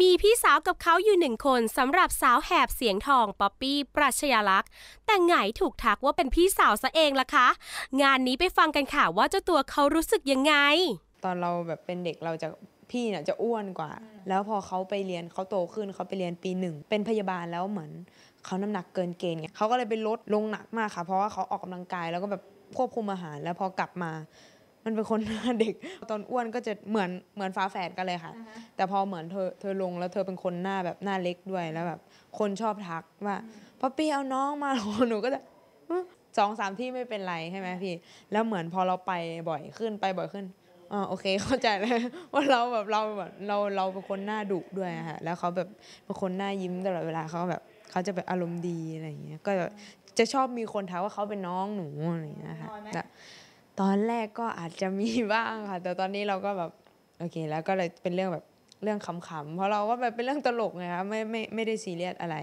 มีพี่สาวกับเขาอยู่หนึ่งคนสำหรับสาวแหบเสียงทองป๊อปปี้ปราชยาลักษ์แต่ไงถูกทักว่าเป็นพี่สาวซะเองล่ะคะ งานนี้ไปฟังกันค่ะว่าเจ้าตัวเขารู้สึกยังไง ตอนเราแบบเป็นเด็กเราจะพี่เนี่ยจะอ้วนกว่า แล้วพอเขาไปเรียนเขาโตขึ้นเขาไปเรียนปีหนึ่ง เป็นพยาบาลแล้วเหมือน เขาน้ำหนักเกินเกณฑ์เนี่ยเขาก็เลยไปลดลงหนักมากค่ะ เพราะว่าเขาออกกำลังกายแล้วก็แบบควบคุมอาหารแล้วพอกลับมามันเป็นคนหน้าเด็ก ตอนอ้วนก็จะเหมือนเหมือนฟ้าแฝดกันเลยค่ะ แต่พอเหมือนเธอเธอลงแล้วเธอเป็นคนหน้าแบบหน้าเล็กด้วยแล้วแบบ คนชอบทักว่าป๊อปปี้เอาน้องมาหนูก็จะสองสามที่ไม่เป็นไรใช่ไหมพี่ แล้วเหมือนพอเราไปบ่อยขึ้นไปบ่อยขึ้นอ๋อโอเค เข้าใจแล้วว่าเราแบบเราแบบเราเราเป็นคนหน้าดุด้วยค่ะ แล้วเขาแบบเป็นคนหน้ายิ้มตลอดเวลาเขาแบบเขาจะแบบอารมณ์ดีอะไรอย่างเงี้ย ก็จะชอบมีคนทักว่าเขาเป็นน้องหนูอะไรอย่างเงี้ยค่ะตอนแรกก็อาจจะมีบ้างค่ะ แต่ตอนนี้เราก็แบบโอเคแล้วก็เลยเป็นเรื่องแบบเรื่องขำๆเพราะเราก็แบบเป็นเรื่องตลกไงคะไม่ไม่ได้ซีเรียสอะไร